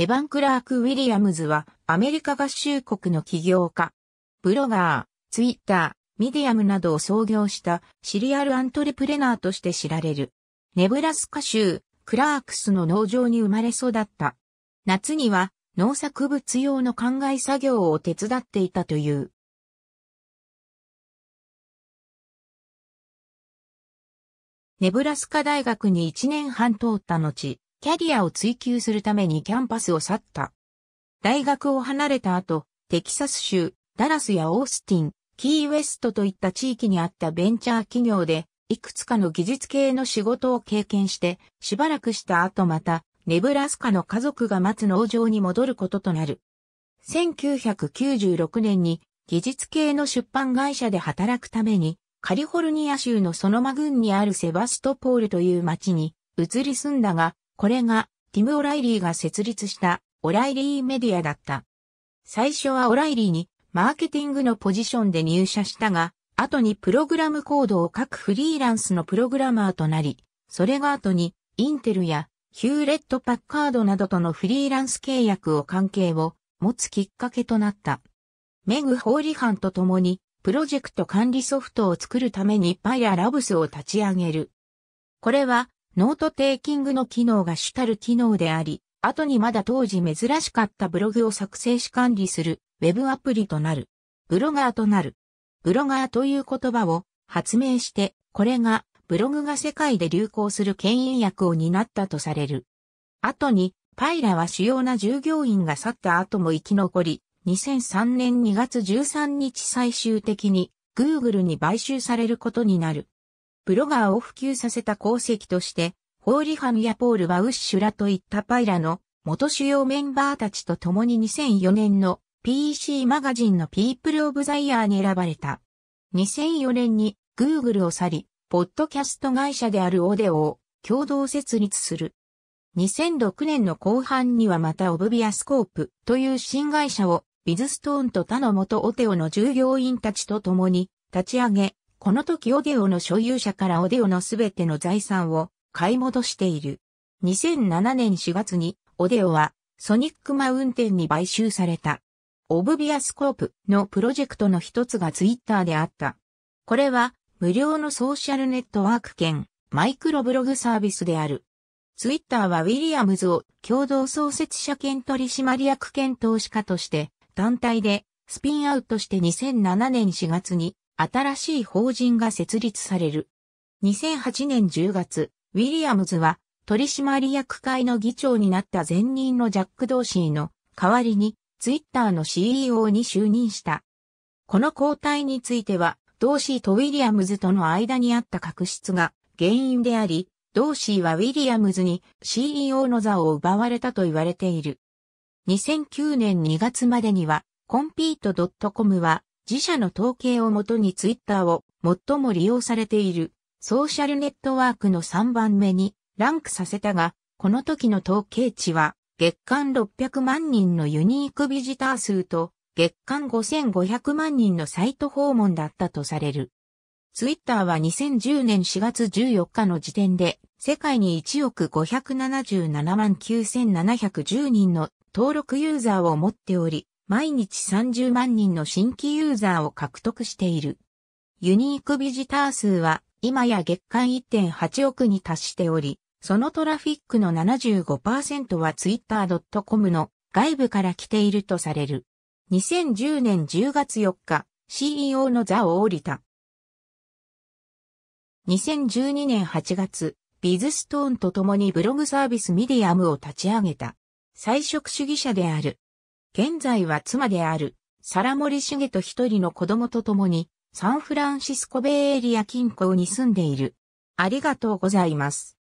エヴァン・クラーク・ウィリアムズはアメリカ合衆国の起業家、ブロガー、ツイッター、ミディアムなどを創業したシリアルアントレプレナーとして知られる。ネブラスカ州クラークスの農場に生まれ育った。夏には農作物用の灌漑作業を手伝っていたという。ネブラスカ大学に1年半通った後、キャリアを追求するためにキャンパスを去った。大学を離れた後、テキサス州、ダラスやオースティン、キーウエストといった地域にあったベンチャー企業で、いくつかの技術系の仕事を経験して、しばらくした後また、ネブラスカの家族が待つ農場に戻ることとなる。1996年に技術系の出版会社で働くために、カリフォルニア州のソノマ郡にあるセバストポールという町に移り住んだが、これがティム・オライリーが設立したオライリーメディアだった。最初はオライリーにマーケティングのポジションで入社したが、後にプログラムコードを書くフリーランスのプログラマーとなり、それが後にインテルやヒューレット・パッカードなどとのフリーランス契約を関係を持つきっかけとなった。メグ法理班と共にプロジェクト管理ソフトを作るためにパイア・ラブスを立ち上げる。これはノートテイキングの機能が主たる機能であり、後にまだ当時珍しかったブログを作成し管理するウェブアプリとなる。ブロガーとなる。ブロガーという言葉を発明して、これがブログが世界で流行する牽引役を担ったとされる。後に、パイラは主要な従業員が去った後も生き残り、2003年2月13日最終的に Google に買収されることになる。ブロガーを普及させた功績として、ホーリハムやポール・バウッシュラといったパイラの元主要メンバーたちと共に2004年の PC マガジンのピープル・オブ・ザ・イヤーに選ばれた。2004年に Google を去り、ポッドキャスト会社であるオデオを共同設立する。2006年の後半にはまたオブビアスコープという新会社をビズストーンと他の元オテオの従業員たちと共に立ち上げ、この時オデオの所有者からオデオのすべての財産を買い戻している。2007年4月にオデオはソニックマウンテンに買収された。オブビアスコープのプロジェクトの一つがツイッターであった。これは無料のソーシャルネットワーク兼マイクロブログサービスである。ツイッターはウィリアムズを共同創設者兼取締役兼投資家として団体でスピンアウトして2007年4月に新しい法人が設立される。2008年10月、ウィリアムズは取締役会の議長になった前任のジャック・ドーシーの代わりにツイッターの CEO に就任した。この交代については、ドーシーとウィリアムズとの間にあった確執が原因であり、ドーシーはウィリアムズに CEO の座を奪われたと言われている。2009年2月までには、コンピート .com は自社の統計をもとにツイッターを最も利用されているソーシャルネットワークの3番目にランクさせたが、この時の統計値は月間600万人のユニークビジター数と月間5500万人のサイト訪問だったとされる。ツイッターは2010年4月14日の時点で世界に1億577万9710人の登録ユーザーを持っており、毎日30万人の新規ユーザーを獲得している。ユニークビジター数は今や月間1.8億に達しており、そのトラフィックの75%は twitter.com の外部から来ているとされる。2010年10月4日、CEO の座を降りた。2012年8月、ビズストーンと共にブログサービスミディアムを立ち上げた。菜食主義者である現在は妻である、サラモリシゲと一人の子供と共に、サンフランシスコベイエリア近郊に住んでいる。ありがとうございます。